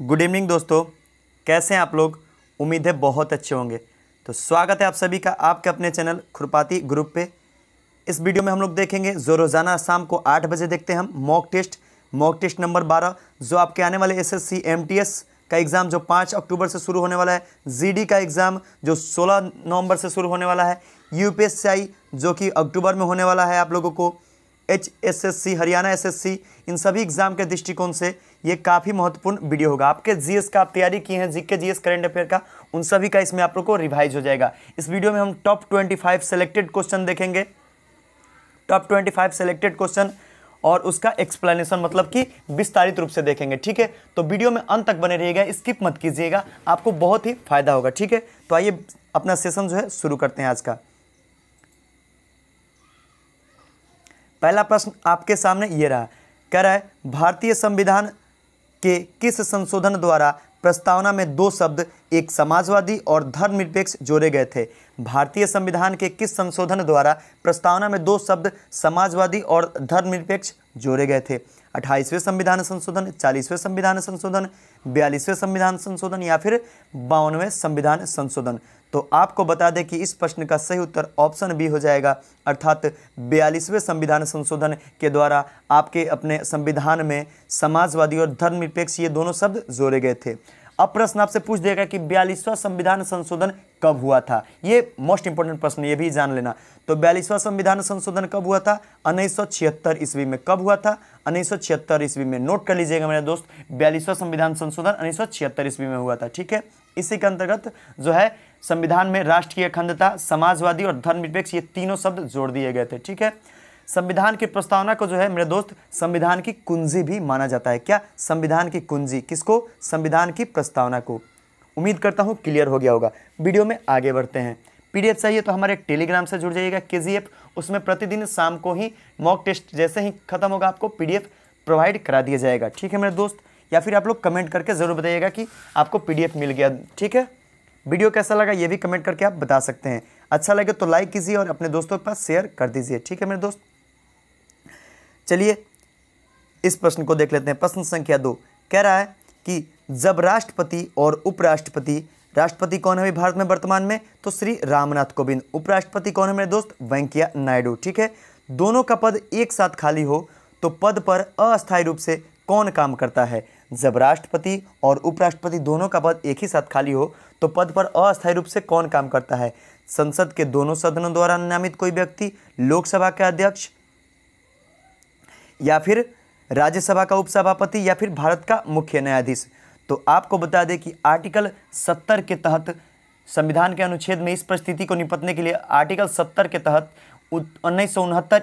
Good evening दोस्तों कैसे हैं आप लोग उम्मीद है बहुत अच्छे होंगे तो स्वागत है आप सभी का आपके अपने चैनल खुरपाती ग्रुप पे इस वीडियो में हम लोग देखेंगे जो रोज़ाना शाम को आठ बजे देखते हैं हम mock test mock test number बारह जो आपके आने वाले एस एस का एग्ज़ाम जो पाँच अक्टूबर से शुरू होने वाला है जी का एग्ज़ाम जो सोलह नवंबर से शुरू होने वाला है यू जो कि अक्टूबर में होने वाला है आप लोगों को H S S C Haryana S S C इन सभी एग्जाम के दृष्टिकोण से ये काफ़ी महत्वपूर्ण वीडियो होगा आपके जीएस का आप तैयारी किए हैं जी के जी करेंट अफेयर का उन सभी का इसमें आप लोग को रिवाइज हो जाएगा इस वीडियो में हम top twenty five selected question देखेंगे top twenty five selected question और उसका एक्सप्लेनेशन मतलब कि विस्तारित रूप से देखेंगे ठीक है तो वीडियो में अंत तक बने रहिएगा स्किप मत कीजिएगा आपको बहुत ही फायदा होगा ठीक है तो आइए अपना सेशन जो है शुरू करते हैं आज का पहला प्रश्न आपके सामने ये रहा कह रहा है भारतीय संविधान के किस संशोधन द्वारा प्रस्तावना में दो शब्द एक समाजवादी और धर्मनिरपेक्ष जोड़े गए थे भारतीय संविधान के किस संशोधन द्वारा प्रस्तावना में दो शब्द समाजवादी और धर्मनिरपेक्ष जोड़े गए थे अट्ठाईसवें संविधान संशोधन चालीसवें संविधान संशोधन बयालीसवें संविधान संशोधन या फिर बावनवें संविधान संशोधन तो आपको बता दें कि इस प्रश्न का सही उत्तर ऑप्शन बी हो जाएगा अर्थात बयालीसवें संविधान संशोधन के द्वारा आपके अपने संविधान में समाजवादी और धर्मनिरपेक्ष ये दोनों शब्द जोड़े गए थे अब प्रश्न आपसे पूछ देगा कि बयालीसवा संविधान संशोधन कब हुआ था ये मोस्ट इंपॉर्टेंट प्रश्न ये भी जान लेना तो बयालीसवा संविधान संशोधन कब हुआ था उन्नीस सौ छिहत्तर ईस्वी में कब हुआ था उन्नीस सौ छिहत्तर ईस्वी में नोट कर लीजिएगा मेरे दोस्त बयालीसवा संविधान संशोधन उन्नीस सौ छिहत्तर ईस्वी में हुआ था ठीक है इसी के अंतर्गत जो है संविधान में राष्ट्रीय अखंडता समाजवादी और धर्मनिरपेक्ष ये तीनों शब्द जोड़ दिए गए थे ठीक है संविधान की प्रस्तावना को जो है मेरे दोस्त संविधान की कुंजी भी माना जाता है क्या संविधान की कुंजी किसको संविधान की प्रस्तावना को उम्मीद करता हूँ क्लियर हो गया होगा वीडियो में आगे बढ़ते हैं पी चाहिए तो हमारे टेलीग्राम से जुड़ जाइएगा के उसमें प्रतिदिन शाम को ही मॉक टेस्ट जैसे ही खत्म होगा आपको पी प्रोवाइड करा दिया जाएगा ठीक है मेरे दोस्त या फिर आप लोग कमेंट करके ज़रूर बताइएगा कि आपको पीडीएफ मिल गया ठीक है वीडियो कैसा लगा ये भी कमेंट करके आप बता सकते हैं अच्छा लगे तो लाइक कीजिए और अपने दोस्तों के पास शेयर कर दीजिए ठीक है मेरे दोस्त चलिए इस प्रश्न को देख लेते हैं प्रश्न संख्या दो कह रहा है कि जब राष्ट्रपति और उपराष्ट्रपति राष्ट्रपति कौन है भारत में वर्तमान में तो श्री रामनाथ कोविंद उपराष्ट्रपति कौन है मेरे दोस्त वेंकैया नायडू ठीक है दोनों का पद एक साथ खाली हो तो पद पर अस्थायी रूप से कौन काम करता है जब राष्ट्रपति और उपराष्ट्रपति दोनों का पद एक ही साथ खाली हो तो पद पर अस्थायी रूप से कौन काम करता है संसद के दोनों सदनों द्वारा नामित कोई व्यक्ति लोकसभा के अध्यक्ष या फिर राज्यसभा का उपसभापति या फिर भारत का मुख्य न्यायाधीश तो आपको बता दें कि आर्टिकल सत्तर के तहत संविधान के अनुच्छेद में इस परिस्थिति को निपटने के लिए आर्टिकल सत्तर के तहत उन्नीस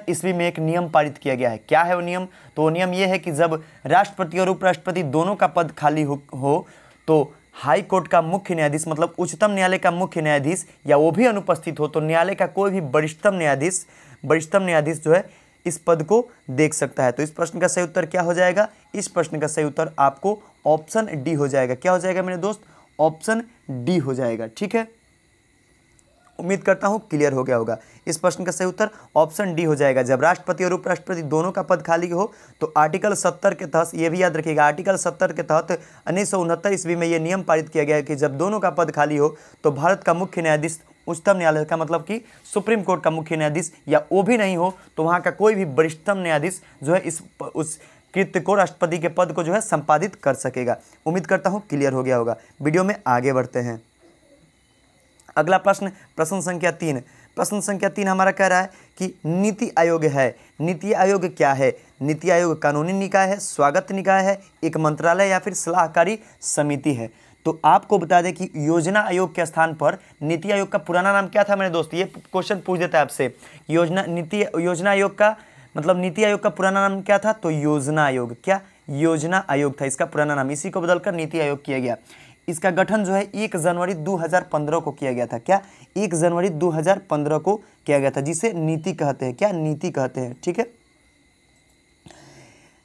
ईस्वी में एक नियम पारित किया गया है क्या है वो नियम तो वो नियम ये है कि जब राष्ट्रपति और उपराष्ट्रपति दोनों का पद खाली हो, हो तो हाई कोर्ट का मुख्य न्यायाधीश मतलब उच्चतम न्यायालय का मुख्य न्यायाधीश या वो भी अनुपस्थित हो तो न्यायालय का कोई भी वरिष्ठतम न्यायाधीश वरिष्ठतम न्यायाधीश जो है इस पद को देख सकता है तो इस प्रश्न का सही उत्तर क्या हो जाएगा इस प्रश्न का सही उत्तर आपको ऑप्शन डी हो जाएगा क्या हो जाएगा मेरे दोस्त ऑप्शन डी हो जाएगा ठीक है उम्मीद करता हूं क्लियर हो गया होगा इस प्रश्न का सही उत्तर ऑप्शन डी हो जाएगा जब राष्ट्रपति और उपराष्ट्रपति दोनों का पद खाली हो तो आर्टिकल 70 के तहत यह भी याद रखिएगा आर्टिकल 70 के तहत उन्नीस सौ ईस्वी में यह नियम पारित किया गया कि जब दोनों का पद खाली हो तो भारत का मुख्य न्यायाधीश उच्चतम न्यायालय का मतलब कि सुप्रीम कोर्ट का मुख्य न्यायाधीश या वो भी नहीं हो तो वहाँ का कोई भी वरिष्ठतम न्यायाधीश जो है इस उस कृत्य को राष्ट्रपति के पद को जो है संपादित कर सकेगा उम्मीद करता हूँ क्लियर हो गया होगा वीडियो में आगे बढ़ते हैं अगला प्रश्न प्रश्न संख्या तीन प्रश्न संख्या तीन हमारा कह रहा है कि नीति आयोग है नीति आयोग क्या है नीति आयोग कानूनी निकाय है स्वागत निकाय है एक मंत्रालय या फिर सलाहकारी समिति है तो आपको बता दें कि योजना आयोग के स्थान पर नीति आयोग का पुराना नाम क्या था मेरे दोस्त ये क्वेश्चन पूछ देता है आपसे योजना नीति योजना आयोग का मतलब नीति आयोग का पुराना नाम क्या था तो योजना आयोग क्या योजना आयोग था इसका पुराना नाम इसी को बदलकर नीति आयोग किया गया इसका गठन जो है एक जनवरी 2015 को किया गया था क्या एक जनवरी 2015 को किया गया था जिसे नीति कहते हैं क्या नीति कहते हैं ठीक है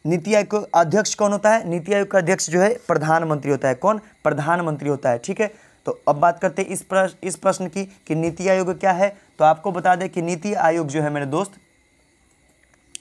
नीति आयोग का अध्यक्ष कौन होता है नीति आयोग का अध्यक्ष जो है प्रधानमंत्री होता है कौन प्रधानमंत्री होता है ठीक है तो अब बात करते हैं इस प्रश्न इस प्रश्न की कि नीति आयोग क्या है तो आपको बता दें कि नीति आयोग जो है मेरे दोस्त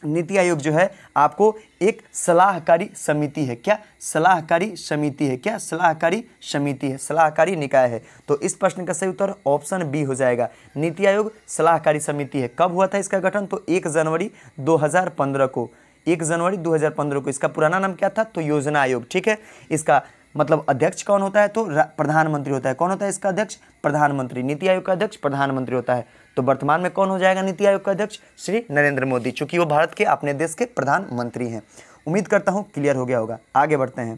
नीति आयोग जो है आपको एक सलाहकारी समिति है क्या सलाहकारी समिति है क्या सलाहकारी समिति है सलाहकारी निकाय है तो इस प्रश्न का सही उत्तर ऑप्शन बी हो जाएगा नीति आयोग सलाहकारी समिति है कब हुआ था इसका गठन तो एक जनवरी 2015 को एक जनवरी 2015 को इसका पुराना नाम क्या था तो योजना आयोग ठीक है इसका मतलब अध्यक्ष कौन होता है तो प्रधानमंत्री होता है कौन होता है इसका अध्यक्ष प्रधानमंत्री नीति आयोग का अध्यक्ष प्रधानमंत्री होता है तो वर्तमान में कौन हो जाएगा नीति आयोग का अध्यक्ष श्री नरेंद्र मोदी चूंकि वो भारत के अपने देश के प्रधानमंत्री हैं उम्मीद करता हूं क्लियर हो गया होगा आगे बढ़ते हैं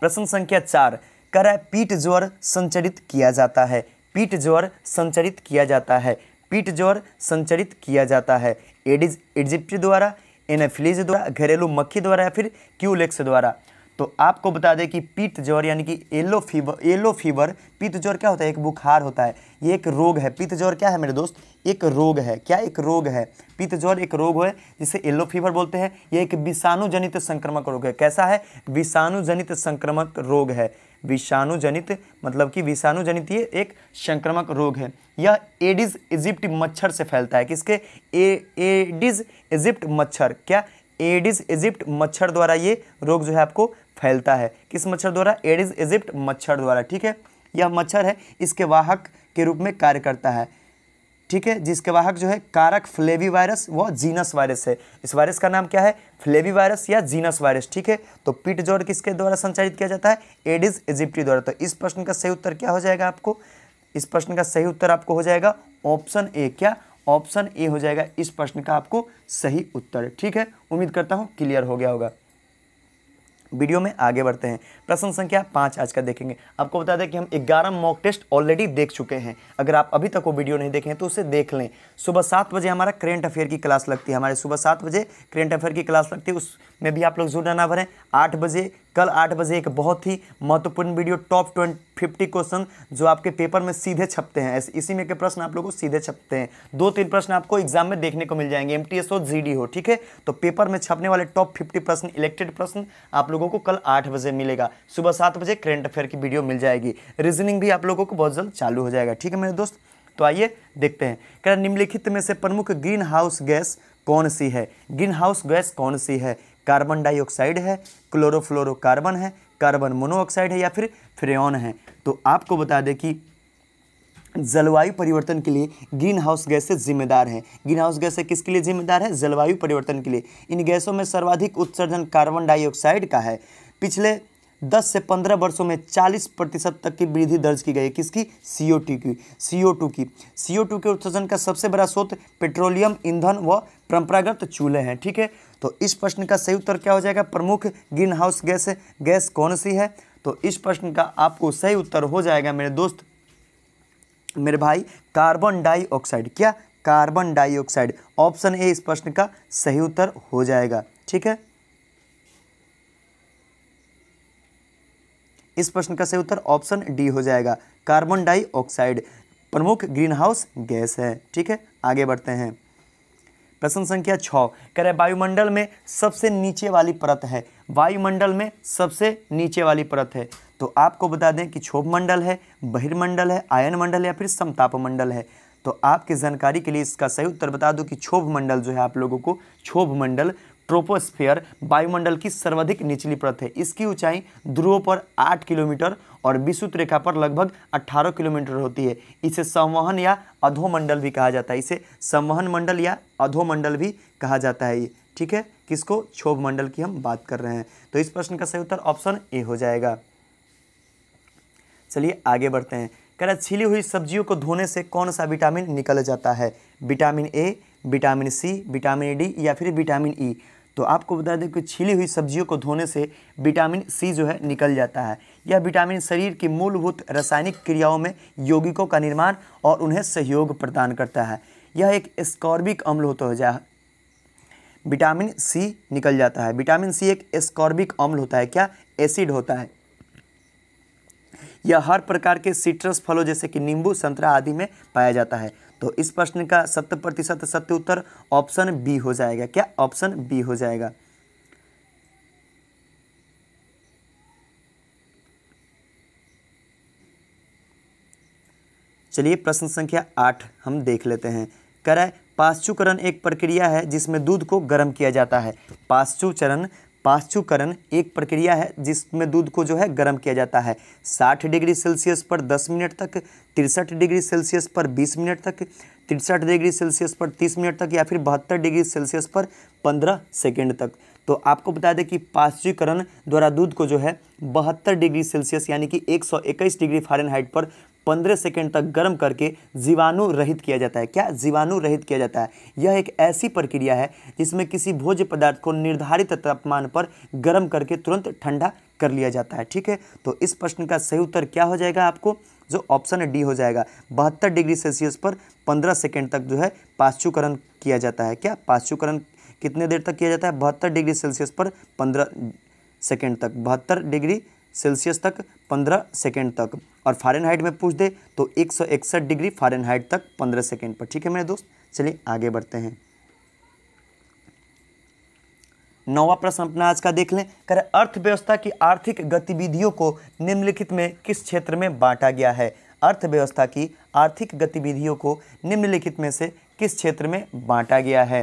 प्रश्न संख्या चार कर पीठ ज्वर संचरित किया जाता है पीठ ज्वर संचरित किया जाता है पीठ जोर संचरित किया जाता है एडिज इजिप्ट द्वारा एनाफिलीज द्वारा घरेलू मक्खी द्वारा या फिर क्यूलेक्स द्वारा तो आपको बता दें कि पीत ज्वर यानी कि येलो फीवर येलो फीवर पीत ज्वर क्या होता है एक बुखार होता है ये एक रोग है पीत ज्वर क्या है मेरे दोस्त एक रोग है क्या एक रोग है पीत ज्वर एक रोग है जिसे येलो फीवर बोलते हैं ये एक विषाणु जनित संक्रमक रोग है कैसा है विषाणु जनित संक्रमक रोग है विषाणु जनित मतलब कि विषाणु जनित ये एक संक्रमक रोग है यह एडिज इजिप्ट मच्छर से फैलता है किसके ए इजिप्ट मच्छर क्या एडिस इजिप्ट मच्छर द्वारा ये रोग जो है आपको फैलता है किस मच्छर द्वारा एडिस इजिप्ट मच्छर द्वारा ठीक है यह मच्छर है इसके वाहक के रूप में कार्य करता है ठीक है जिसके वाहक जो है कारक फ्लेवी वायरस व जीनस वायरस है इस वायरस का नाम क्या है फ्लेवी वायरस या जीनस वायरस ठीक है तो पीट जोड़ किसके द्वारा संचालित किया जाता है एडिस इजिप्टी द्वारा तो इस प्रश्न का सही उत्तर क्या हो जाएगा आपको इस प्रश्न का सही उत्तर आपको हो जाएगा ऑप्शन ए क्या ऑप्शन ए हो जाएगा इस प्रश्न का आपको सही उत्तर ठीक है उम्मीद करता हूँ क्लियर हो गया होगा वीडियो में आगे बढ़ते हैं प्रश्न संख्या पाँच आज का देखेंगे आपको बता दें कि हम ग्यारह मॉक टेस्ट ऑलरेडी देख चुके हैं अगर आप अभी तक वो वीडियो नहीं देखें तो उसे देख लें सुबह सात बजे हमारा करेंट अफेयर की क्लास लगती है हमारे सुबह सात बजे करेंट अफेयर की क्लास लगती है उसमें भी आप लोग जुड़ ना भरें आठ बजे कल आठ बजे एक बहुत ही महत्वपूर्ण video top twenty fifty question जो आपके पेपर में सीधे छपते हैं इसी में के प्रश्न आप लोगों को सीधे छपते हैं दो तीन प्रश्न आपको एग्जाम में देखने को मिल जाएंगे एम हो जी हो ठीक है तो पेपर में छपने वाले टॉप फिफ्टी प्रश्न इलेक्टेड प्रश्न आप लोगों को कल आठ बजे मिलेगा सुबह सात बजे करेंट अफेयर की वीडियो मिल जाएगी रीजनिंग भी आप लोगों को बहुत जल्द चालू हो जाएगा ठीक है मेरे दोस्त तो आइए देखते हैं क्या निम्नलिखित में से प्रमुख ग्रीन हाउस गैस कौन सी है ग्रीन हाउस गैस कौन सी है कार्बन डाइऑक्साइड है क्लोरोफ्लोरोकार्बन है कार्बन मोनोऑक्साइड है या फिर फ्रेन है तो आपको बता दें कि जलवायु परिवर्तन के लिए ग्रीन हाउस गैसें जिम्मेदार हैं ग्रीन हाउस गैसें किसके लिए जिम्मेदार है जलवायु परिवर्तन के लिए इन गैसों में सर्वाधिक उत्सर्जन कार्बन डाइऑक्साइड का है पिछले दस से पंद्रह वर्षों में चालीस प्रतिशत तक की वृद्धि दर्ज की गई है किसकी सी ओ टू की सी ओ टू की सी ओ टू के उत्सर्जन का सबसे बड़ा स्रोत पेट्रोलियम ईंधन व परंपरागत चूल्हे हैं ठीक है तो इस प्रश्न का सही उत्तर क्या हो जाएगा प्रमुख ग्रीन हाउस गैस गैस कौन सी है तो इस प्रश्न का आपको सही उत्तर हो जाएगा मेरे दोस्त मेरे भाई कार्बन डाइऑक्साइड क्या कार्बन डाइऑक्साइड ऑप्शन ए इस प्रश्न का सही उत्तर हो जाएगा ठीक है इस प्रश्न का सही उत्तर ऑप्शन डी हो जाएगा कार्बन डाइऑक्साइड प्रमुख ग्रीन हाउस गैस है ठीक है आगे बढ़ते हैं प्रश्न संख्या छ कह रहे वायुमंडल में सबसे नीचे वाली परत है वायुमंडल में सबसे नीचे वाली परत है तो आपको बता दें कि क्षोभ मंडल है बहिर्मंडल है आयन मंडल या फिर समताप मंडल है तो आपकी जानकारी के लिए इसका सही उत्तर बता दो कि क्षोभ मंडल जो है आप लोगों को क्षोभ मंडल ट्रोपोस्फेयर वायुमंडल की सर्वाधिक निचली परत है इसकी ऊंचाई ध्रुव पर 8 किलोमीटर और विशुद्ध रेखा पर लगभग 18 किलोमीटर होती है इसे संवहन या अधोमंडल भी कहा जाता है इसे संवहन मंडल या अधोमंडल भी कहा जाता है ये ठीक है किसको क्षोभ मंडल की हम बात कर रहे हैं तो इस प्रश्न का सही उत्तर ऑप्शन ए हो जाएगा चलिए आगे बढ़ते हैं कह छिली हुई सब्जियों को धोने से कौन सा विटामिन निकल जाता है vitamin A vitamin C vitamin D या फिर विटामिन ई e. तो आपको बता दें कि छिली हुई सब्जियों को धोने से विटामिन सी जो है निकल जाता है यह विटामिन शरीर की मूलभूत रासायनिक क्रियाओं में यौगिकों का निर्माण और उन्हें सहयोग प्रदान करता है यह एक स्कॉर्बिक अम्ल होता हो जाए विटामिन सी निकल जाता है विटामिन सी एक स्कॉर्बिक अम्ल होता है क्या एसिड होता है यह हर प्रकार के सिट्रस फलों जैसे कि नींबू संतरा आदि में पाया जाता है तो इस प्रश्न का सत्य प्रतिशत सत्य उत्तर ऑप्शन बी हो जाएगा क्या ऑप्शन बी हो जाएगा चलिए प्रश्न संख्या आठ हम देख लेते हैं करें पाश्चुकरण एक प्रक्रिया है जिसमें दूध को गर्म किया जाता है पाश्चुचरण पाश्चुकरण एक प्रक्रिया है जिसमें दूध को जो है गर्म किया जाता है 60 डिग्री सेल्सियस पर 10 मिनट तक तिरसठ डिग्री सेल्सियस पर 20 मिनट तक तिरसठ डिग्री सेल्सियस पर 30 मिनट तक या फिर बहत्तर डिग्री सेल्सियस पर 15 सेकेंड तक तो आपको बता दें कि पाश्चुकरण द्वारा दूध को जो है बहत्तर डिग्री सेल्सियस यानी कि एक डिग्री फारेनहाइट पर पंद्रह सेकेंड तक गर्म करके जीवाणु रहित किया जाता है क्या जीवाणु रहित किया जाता है यह एक ऐसी प्रक्रिया है जिसमें किसी भोज्य पदार्थ को निर्धारित तापमान पर गर्म करके तुरंत ठंडा कर लिया जाता है ठीक है तो इस प्रश्न का सही उत्तर क्या हो जाएगा आपको जो ऑप्शन डी हो जाएगा बहत्तर डिग्री सेल्सियस पर पंद्रह सेकेंड तक जो है पाश्चुकरण किया जाता है क्या पाश्चुकरण कितने देर तक किया जाता है बहत्तर डिग्री सेल्सियस पर पंद्रह सेकेंड तक बहत्तर डिग्री सेल्सियस तक 15 सेकेंड तक और फारेनहाइट में पूछ दे तो एक डिग्री फारेनहाइट तक 15 सेकेंड पर ठीक है मेरे दोस्त चलिए आगे बढ़ते हैं नौवा प्रश्न अपना आज का देख लें कर अर्थव्यवस्था की आर्थिक गतिविधियों को निम्नलिखित में किस क्षेत्र में बांटा गया है अर्थव्यवस्था की आर्थिक गतिविधियों को निम्नलिखित में से किस क्षेत्र में बांटा गया है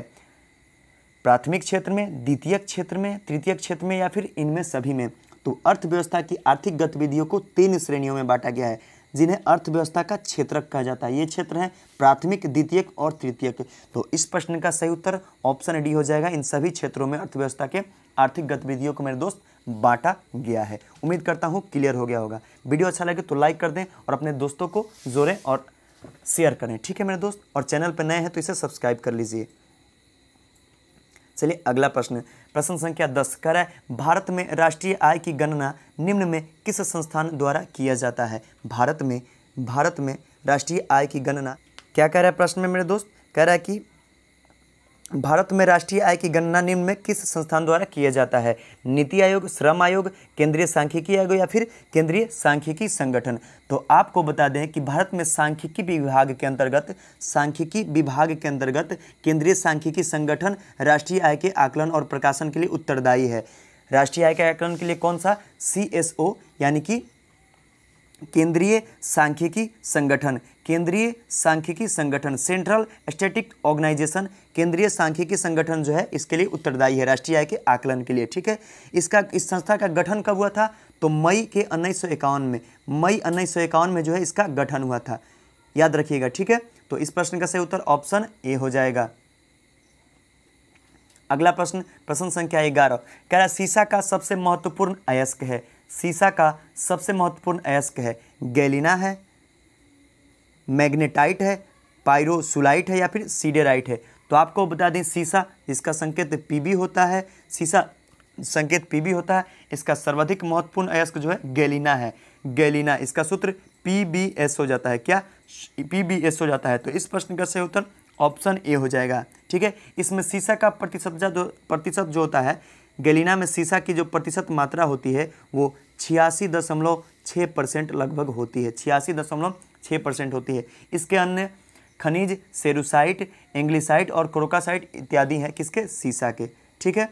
प्राथमिक क्षेत्र में द्वितीय क्षेत्र में तृतीय क्षेत्र में या फिर इनमें सभी में तो अर्थव्यवस्था की आर्थिक गतिविधियों को तीन श्रेणियों में बांटा गया है जिन्हें अर्थव्यवस्था का क्षेत्रक कहा जाता है ये क्षेत्र है प्राथमिक द्वितीयक और तृतीयक तो इस प्रश्न का सही उत्तर ऑप्शन डी हो जाएगा इन सभी क्षेत्रों में अर्थव्यवस्था के आर्थिक गतिविधियों को मेरे दोस्त बांटा गया है उम्मीद करता हूँ क्लियर हो गया होगा वीडियो अच्छा लगे तो लाइक कर दें और अपने दोस्तों को जोड़ें और शेयर करें ठीक है मेरे दोस्त और चैनल पर नए हैं तो इसे सब्सक्राइब कर लीजिए चलिए अगला प्रश्न प्रश्न संख्या दस कर है भारत में राष्ट्रीय आय की गणना निम्न में किस संस्थान द्वारा किया जाता है भारत में भारत में राष्ट्रीय आय की गणना क्या कह रहा है प्रश्न में मेरे दोस्त कह रहा है कि भारत में राष्ट्रीय आय की गणना निम्न में किस संस्थान द्वारा किया जाता है नीति आयोग श्रम आयोग केंद्रीय सांख्यिकी आयोग या फिर केंद्रीय सांख्यिकी संगठन तो आपको बता दें कि भारत में सांख्यिकी विभाग के अंतर्गत सांख्यिकी विभाग के अंतर्गत केंद्रीय सांख्यिकी संगठन राष्ट्रीय आय के आकलन और प्रकाशन के लिए उत्तरदायी है राष्ट्रीय आय के आकलन के लिए कौन सा सी यानी कि केंद्रीय सांख्यिकी संगठन केंद्रीय सांख्यिकी संगठन सेंट्रल स्टेटिक ऑर्गेनाइजेशन केंद्रीय सांख्यिकी संगठन जो है इसके लिए उत्तरदायी है राष्ट्रीय आय के आकलन के लिए ठीक है इसका इस संस्था का गठन कब हुआ था तो मई के उन्नीस में मई उन्नीस में जो है इसका गठन हुआ था याद रखिएगा ठीक है तो इस प्रश्न का सही उत्तर ऑप्शन ए हो जाएगा अगला प्रश्न प्रश्न संख्या ग्यारह कह रहा सीसा का सबसे महत्वपूर्ण अयस्क है सीसा का सबसे महत्वपूर्ण अयस्क है गैलिना है मैग्नेटाइट है पायरोसुलाइट है या फिर सीडेराइट है तो आपको बता दें सीसा इसका संकेत पीबी होता है सीसा संकेत पीबी होता है इसका सर्वाधिक महत्वपूर्ण अयस्क जो है गैलिना है गैलिना इसका सूत्र पीबीएस हो जाता है क्या पीबीएस हो जाता है तो इस प्रश्न का सही उत्तर ऑप्शन ए हो जाएगा ठीक है इसमें सीसा का प्रतिशत जो प्रतिशत जो होता है गैलिना में सीसा की जो प्रतिशत मात्रा होती है वो छियासी दशमलव छः परसेंट लगभग होती है छियासी दशमलव छः परसेंट होती है इसके अन्य खनिज सेरुसाइट एंग्लिसाइट और क्रोकासाइट इत्यादि हैं किसके सीसा के ठीक है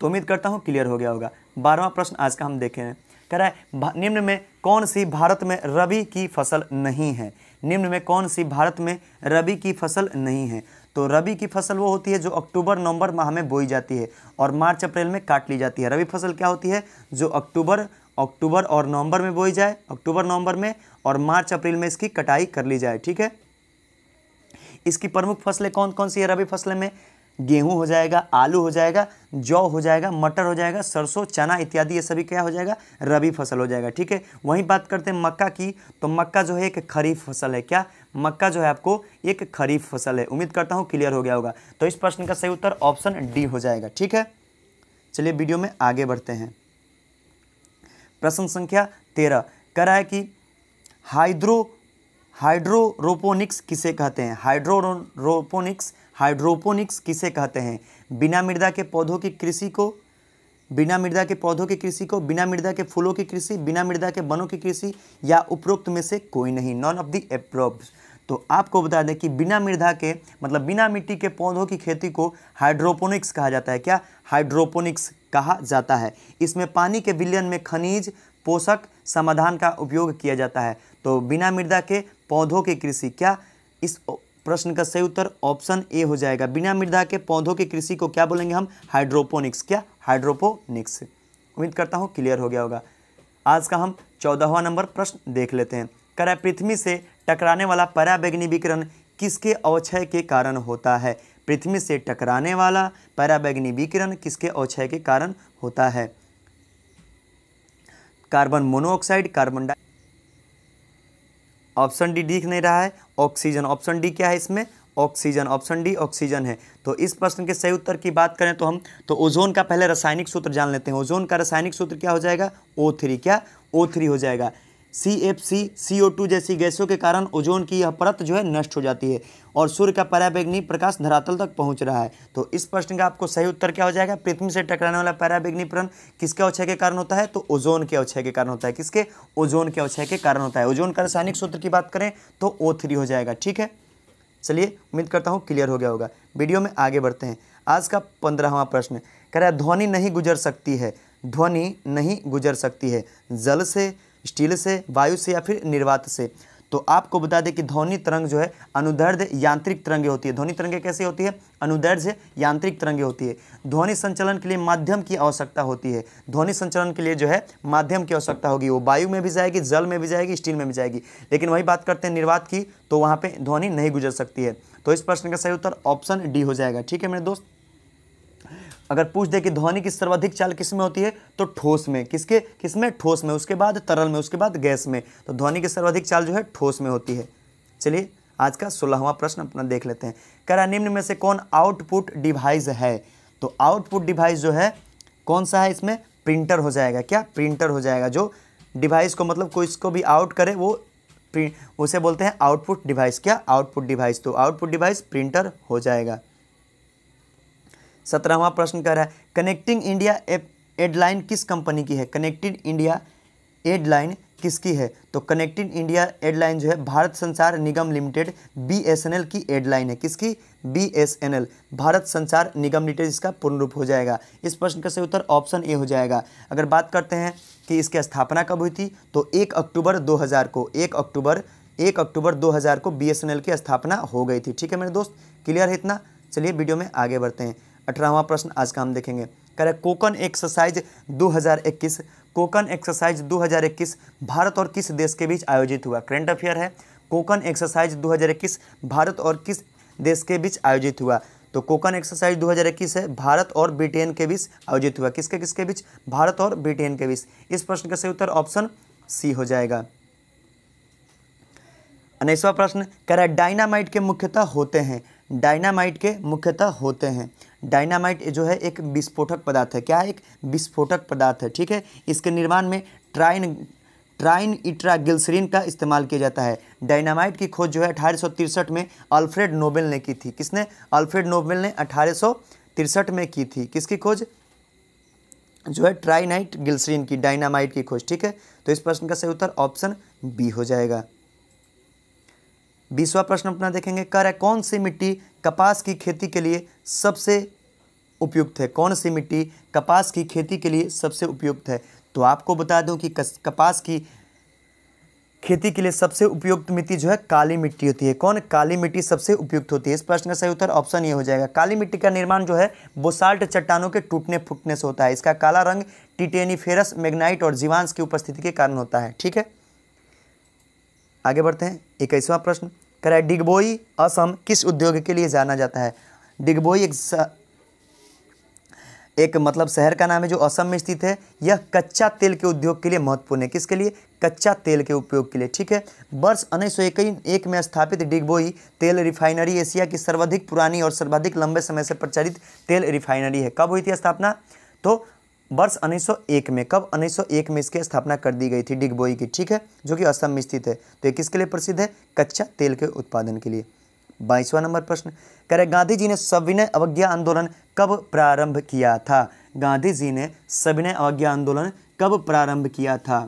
तो उम्मीद करता हूँ क्लियर हो गया होगा बारहवा प्रश्न आज का हम देखे हैं कह रहा है निम्न में कौन सी भारत में रबी की फसल नहीं है निम्न में कौन सी भारत में रबी की फसल नहीं है तो रबी की फसल वो होती है जो अक्टूबर नवंबर माह में बोई जाती है और मार्च अप्रैल में काट ली जाती है रबी फसल क्या होती है जो अक्टूबर अक्टूबर और नवंबर में बोई जाए अक्टूबर नवंबर में और मार्च अप्रैल में इसकी कटाई कर ली जाए ठीक है इसकी प्रमुख फसलें कौन कौन सी है रबी फसलें में गेहूं हो जाएगा आलू हो जाएगा जौ हो जाएगा मटर हो जाएगा सरसों चना इत्यादि ये सभी क्या हो जाएगा रबी फसल हो जाएगा ठीक है वहीं बात करते हैं मक्का की तो मक्का जो है एक खरीफ फसल है क्या मक्का जो है आपको एक खरीफ फसल है उम्मीद करता हूँ क्लियर हो गया होगा तो इस प्रश्न का सही उत्तर ऑप्शन डी हो जाएगा ठीक है चलिए वीडियो में आगे बढ़ते हैं प्रश्न संख्या तेरह कह रहा है कि हाइड्रो हाइड्रोरोपोनिक्स किसे कहते हैं हाइड्रोरोपोनिक्स हाइड्रोपोनिक्स किसे कहते हैं बिना मृदा के पौधों की कृषि को बिना मृदा के पौधों की कृषि को बिना मृदा के फूलों की कृषि बिना मृदा के वनों की कृषि या उपरोक्त में से कोई नहीं नॉन ऑफ दी एप्रोब्स तो आपको बता दें कि बिना मृदा के मतलब बिना मिट्टी के पौधों की खेती को हाइड्रोपोनिक्स कहा जाता है क्या हाइड्रोपोनिक्स कहा जाता है इसमें पानी के विलयन में खनिज पोषक समाधान का उपयोग किया जाता है तो बिना मृदा के पौधों की कृषि क्या इस प्रश्न का सही उत्तर ऑप्शन ए हो जाएगा बिना मृदा के पौधों की कृषि को क्या बोलेंगे हम हाइड्रोपोनिक्स क्या हाइड्रोपोनिक्स उम्मीद करता हूँ क्लियर हो गया होगा आज का हम चौदहवा नंबर प्रश्न देख लेते हैं करा पृथ्वी से टकराने वाला पराबैगनी विकिरण किसके अवक्षय के कारण होता है पृथ्वी से टकराने वाला पराबैगनी विकिरण किसके अवक्षय के कारण होता है carbon monoxide carbon di option D दिख नहीं रहा है ऑक्सीजन ऑप्शन डी क्या है इसमें ऑक्सीजन ऑप्शन डी ऑक्सीजन है तो इस प्रश्न के सही उत्तर की बात करें तो हम तो ओजोन का पहले रासायनिक सूत्र जान लेते हैं ओजोन का रासायनिक सूत्र क्या हो जाएगा ओ थ्री क्या ओ थ्री हो जाएगा सी एफ सी सी ओ टू जैसी गैसों के कारण ओजोन की यह परत जो है नष्ट हो जाती है और सूर्य का पराबैग्नि प्रकाश धरातल तक पहुंच रहा है तो इस प्रश्न का आपको सही उत्तर क्या हो जाएगा पृथ्वी से टकराने वाला पराबैग्नि प्रण किसके अवक्षय के कारण होता है तो ओजोन के अवक्षय के कारण होता है किसके ओजोन के अवक्षय के कारण होता है ओजोन का रासायनिक सूत्र की बात करें तो ओ थ्री हो जाएगा ठीक है चलिए उम्मीद करता हूँ क्लियर हो गया होगा वीडियो में आगे बढ़ते हैं आज का पंद्रहवा प्रश्न कह रहा है ध्वनि नहीं गुजर सकती है ध्वनि नहीं गुजर सकती है जल से स्टील से वायु से या फिर निर्वात से तो आपको बता दें कि ध्वनि तरंग जो है अनुदर्ध यांत्रिक तरंगे होती है ध्वनि तरंगे कैसे होती है अनुदर्ध यांत्रिक तरंगे होती है ध्वनि संचलन के लिए माध्यम की आवश्यकता होती है ध्वनि संचलन के लिए जो है माध्यम की आवश्यकता होगी वो वायु में भी जाएगी जल में भी जाएगी स्टील में भी जाएगी लेकिन वही बात करते हैं निर्वात की तो वहाँ पर ध्वनि नहीं गुजर सकती है तो इस प्रश्न का सही उत्तर ऑप्शन डी हो जाएगा ठीक है मेरे दोस्त अगर पूछ दे कि ध्वनि की सर्वाधिक चाल किस में होती है तो ठोस में किसके किस में ठोस में उसके बाद तरल में उसके बाद गैस में तो ध्वनि की सर्वाधिक चाल जो है ठोस में होती है चलिए आज का सोलहवां प्रश्न अपना देख लेते हैं कह रहा निम्न में से कौन आउटपुट डिवाइस है तो आउटपुट डिवाइस जो है कौन सा है इसमें प्रिंटर हो जाएगा क्या प्रिंटर हो जाएगा जो डिवाइस को मतलब कोई इसको भी आउट करे वो उसे बोलते हैं आउटपुट डिवाइस क्या आउटपुट डिवाइस तो आउटपुट डिवाइस प्रिंटर हो जाएगा सत्रहवा प्रश्न कह रहा है कनेक्टिंग इंडिया एडलाइन किस कंपनी की है कनेक्टेड इंडिया एडलाइन किसकी है तो कनेक्टेड इंडिया एडलाइन जो है भारत संचार निगम लिमिटेड एल की एडलाइन है किसकी एल भारत संचार निगम लिमिटेड इसका पूर्ण रूप हो जाएगा इस प्रश्न का सही उत्तर ऑप्शन ए हो जाएगा अगर बात करते हैं कि इसकी स्थापना कब हुई थी तो एक अक्टूबर 2000 को एक अक्टूबर एक अक्टूबर 2000 को एल की स्थापना हो गई थी ठीक है मेरे दोस्त क्लियर है इतना चलिए वीडियो में आगे बढ़ते हैं अठारहवा प्रश्न आज का हम देखेंगे करें कोकन एक्सरसाइज 2021 कोकन एक्सरसाइज 2021 भारत और किस देश के बीच आयोजित हुआ करेंट अफेयर है कोकन एक्सरसाइज 2021 भारत और किस देश के बीच आयोजित हुआ तो कोकन एक्सरसाइज 2021 है भारत और ब्रिटेन के बीच आयोजित हुआ किसके किसके बीच भारत और ब्रिटेन के बीच इस प्रश्न का सही उत्तर ऑप्शन सी हो जाएगा अनेसवा प्रश्न कह रहा है डायनामाइट के मुख्यतः होते हैं डायनामाइट के मुख्यतः होते हैं डायनामाइट जो है एक विस्फोटक पदार्थ है क्या है एक विस्फोटक पदार्थ है ठीक है इसके निर्माण में ट्राइन ट्राइन इट्राग्लिसरीन का इस्तेमाल किया जाता है डायनामाइट की खोज जो है अठारह में अल्फ्रेड नोबेल ने की थी किसने अल्फ्रेड नोबेल ने अठारह में की थी किसकी खोज जो है ट्राइनाइट गिल्सरीन की डायनामाइट की खोज ठीक है तो इस प्रश्न का सही उत्तर ऑप्शन बी हो जाएगा बीसवा प्रश्न अपना देखेंगे कर है कौन सी मिट्टी कपास की खेती के लिए सबसे उपयुक्त है कौन सी मिट्टी कपास की खेती के लिए सबसे उपयुक्त है तो आपको बता दूं कि कपास की खेती के लिए सबसे उपयुक्त मिट्टी जो है काली मिट्टी होती है कौन काली मिट्टी सबसे उपयुक्त होती है इस प्रश्न का सही उत्तर ऑप्शन ये हो जाएगा काली मिट्टी का निर्माण जो है बोसाल्ट चट्टानों के टूटने फूटने से होता है इसका काला रंग टिटेनिफेरस मैग्नाइट और जीवांश की उपस्थिति के कारण होता है ठीक है आगे बढ़ते हैं इक्कीसवां प्रश्न कह रहा है डिगबोई असम किस उद्योग के लिए जाना जाता है डिगबोई एक स... एक मतलब शहर का नाम है जो असम में स्थित है यह कच्चा तेल के उद्योग के लिए महत्वपूर्ण है किसके लिए कच्चा तेल के उपयोग के लिए ठीक है वर्ष उन्नीस सौ एक में स्थापित डिगबोई तेल रिफाइनरी एशिया की सर्वाधिक पुरानी और सर्वाधिक लंबे समय से प्रचलित तेल रिफाइनरी है कब हुई थी स्थापना तो वर्ष 1901 में कब 1901 में इसकी स्थापना कर दी गई थी डिगबोई की ठीक है जो कि असम में स्थित है तो ये किसके लिए प्रसिद्ध है कच्चा तेल के उत्पादन के लिए बाईसवां नंबर प्रश्न करे गांधी जी ने सविनय अवज्ञा आंदोलन कब प्रारंभ किया था गांधी जी ने सविनय अवज्ञा आंदोलन कब प्रारंभ किया था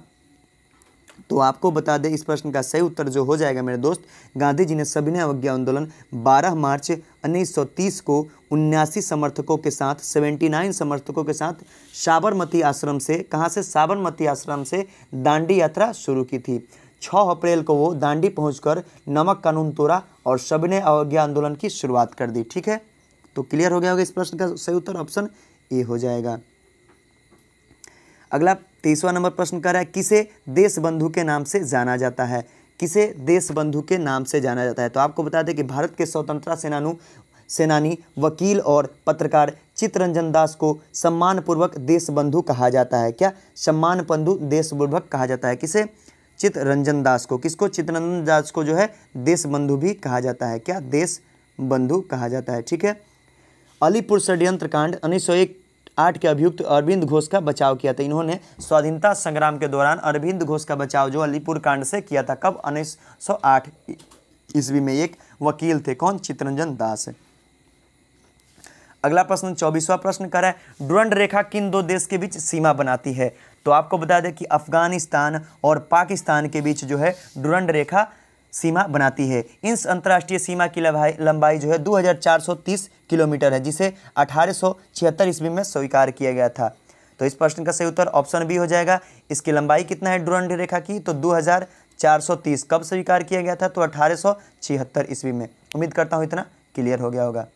तो आपको बता दें इस प्रश्न का सही उत्तर जो हो जाएगा मेरे दोस्त गांधी जी ने सविनय अवज्ञा आंदोलन 12 मार्च 1930 को उन्यासी समर्थकों के साथ 79 समर्थकों के साथ साबरमती आश्रम से कहाँ से साबरमती आश्रम से दांडी यात्रा शुरू की थी 6 अप्रैल को वो दांडी पहुंचकर नमक कानून तोड़ा और सविनय अवज्ञा आंदोलन की शुरुआत कर दी ठीक है तो क्लियर हो गया होगा इस प्रश्न का सही उत्तर ऑप्शन ए हो जाएगा अगला तेईसवा नंबर प्रश्न कर रहा है किसे देश बंधु के नाम से जाना जाता है किसे देश बंधु के नाम से जाना जाता है तो आपको बता दें कि भारत के स्वतंत्रता सेनानु सेनानी वकील और पत्रकार चित्तरंजन दास को सम्मानपूर्वक देशबंधु कहा जाता है क्या सम्मान बंधु देशपूर्वक कहा जाता है किसे चित्तरंजन दास को किसको चित्ररंजन दास को जो है देशबंधु भी कहा जाता है क्या देश बंधु कहा जाता है ठीक है अलीपुर षड्यंत्र कांड उन्नीस आठ के अभियुक्त अरविंद घोष का बचाव किया था इन्होंने स्वाधीनता संग्राम के दौरान अरविंद घोष का बचाव जो अलीपुर कांड से किया था कब उन्नीस सौ आठ ईस्वी में एक वकील थे कौन चित्रंजन दास अगला प्रश्न चौबीसवा प्रश्न कर रहा है ड्रंड रेखा किन दो देश के बीच सीमा बनाती है तो आपको बता दें कि अफगानिस्तान और पाकिस्तान के बीच जो है डुरंड रेखा सीमा बनाती है इस अंतर्राष्ट्रीय सीमा की लंबाई जो है 2430 किलोमीटर है जिसे अठारह ईस्वी में स्वीकार किया गया था तो इस प्रश्न का सही उत्तर ऑप्शन बी हो जाएगा इसकी लंबाई कितना है डुरंड रेखा की तो 2430 कब स्वीकार किया गया था तो अठारह ईस्वी में उम्मीद करता हूँ इतना क्लियर हो गया होगा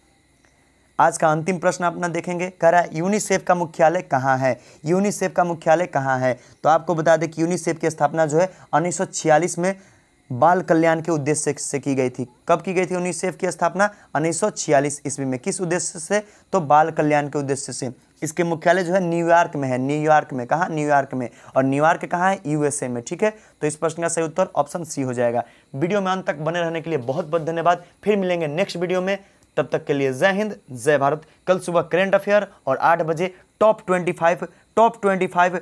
आज का अंतिम प्रश्न अपना देखेंगे कह रहा है यूनिसेफ का मुख्यालय कहाँ है यूनिसेफ का मुख्यालय कहाँ है तो आपको बता दें कि यूनिसेफ की स्थापना जो है उन्नीस में बाल कल्याण के उद्देश्य से की गई थी कब की गई थी यूनिसेफ की स्थापना उन्नीस ईस्वी में किस उद्देश्य से तो बाल कल्याण के उद्देश्य से इसके मुख्यालय जो है न्यूयॉर्क में है न्यूयॉर्क में कहा न्यूयॉर्क में और न्यूयॉर्क कहाँ है यूएसए में ठीक है तो इस प्रश्न का सही उत्तर ऑप्शन सी हो जाएगा वीडियो में अंत तक बने रहने के लिए बहुत बहुत धन्यवाद फिर मिलेंगे नेक्स्ट वीडियो में तब तक के लिए जय हिंद जय भारत कल सुबह करेंट अफेयर और आठ बजे top twenty five top twenty five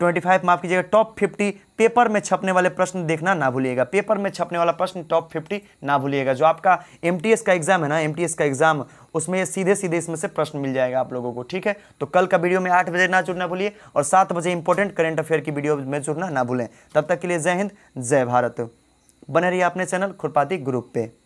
twenty five माफ कीजिएगा टॉप फिफ्टी पेपर में छपने वाले प्रश्न देखना ना भूलिएगा पेपर में छपने वाला प्रश्न टॉप फिफ्टी ना भूलिएगा जो आपका एम का एग्जाम है ना एम का एग्जाम उसमें सीधे सीधे इसमें से प्रश्न मिल जाएगा आप लोगों को ठीक है तो कल का वीडियो में आठ बजे ना जुड़ना भूलिए और सात बजे इंपॉर्टेंट करेंट अफेयर की वीडियो में जुड़ना ना भूलें तब तक के लिए जय हिंद जय भारत बने रहिए अपने चैनल खुरपाती ग्रुप पर